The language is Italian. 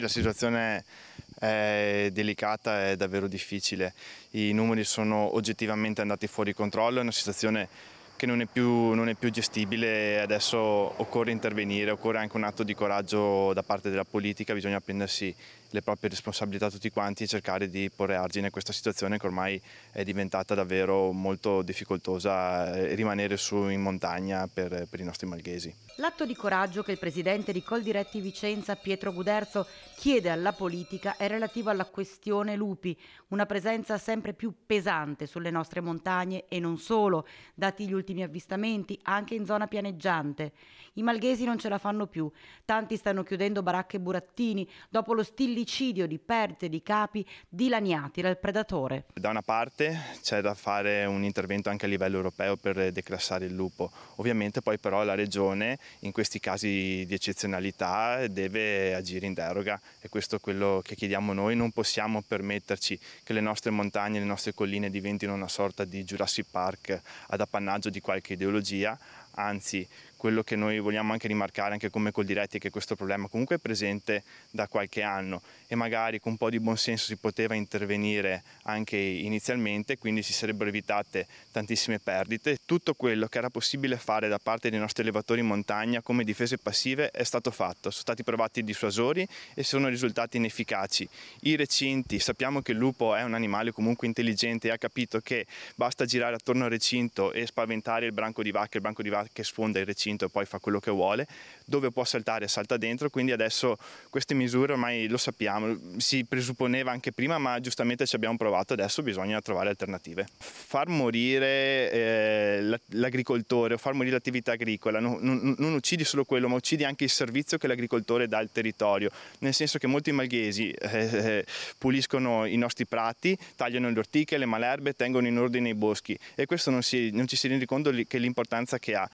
La situazione è delicata, è davvero difficile, i numeri sono oggettivamente andati fuori controllo, è una situazione che non è, più, non è più gestibile e adesso occorre intervenire, occorre anche un atto di coraggio da parte della politica, bisogna prendersi le proprie responsabilità tutti quanti e cercare di porre argine a questa situazione che ormai è diventata davvero molto difficoltosa eh, rimanere su in montagna per, per i nostri malghesi. L'atto di coraggio che il presidente di Coldiretti Vicenza Pietro Guderzo chiede alla politica è relativo alla questione lupi, una presenza sempre più pesante sulle nostre montagne e non solo, dati gli ultimi avvistamenti anche in zona pianeggiante. I malghesi non ce la fanno più, tanti stanno chiudendo baracche e burattini dopo lo stile l'illicidio di perdite di capi dilaniati dal predatore. Da una parte c'è da fare un intervento anche a livello europeo per declassare il lupo, ovviamente poi però la regione in questi casi di eccezionalità deve agire in deroga e questo è quello che chiediamo noi, non possiamo permetterci che le nostre montagne, le nostre colline diventino una sorta di Jurassic Park ad appannaggio di qualche ideologia, anzi quello che noi vogliamo anche rimarcare anche come col diretti è che questo problema comunque è presente da qualche anno e magari con un po' di buonsenso si poteva intervenire anche inizialmente quindi si sarebbero evitate tantissime perdite. Tutto quello che era possibile fare da parte dei nostri elevatori in montagna come difese passive è stato fatto, sono stati provati i dissuasori e sono risultati inefficaci. I recinti, sappiamo che il lupo è un animale comunque intelligente e ha capito che basta girare attorno al recinto e spaventare il branco di vacche il branco di vacche sfonda il recinto recinto e poi fa quello che vuole, dove può saltare salta dentro, quindi adesso queste misure ormai lo sappiamo, si presupponeva anche prima ma giustamente ci abbiamo provato, adesso bisogna trovare alternative. Far morire eh, l'agricoltore o far morire l'attività agricola, non, non, non uccidi solo quello ma uccidi anche il servizio che l'agricoltore dà al territorio, nel senso che molti malghesi eh, eh puliscono i nostri prati, tagliano le ortiche, le malerbe, tengono in ordine i boschi e questo non, si, non ci si rende conto che l'importanza che ha.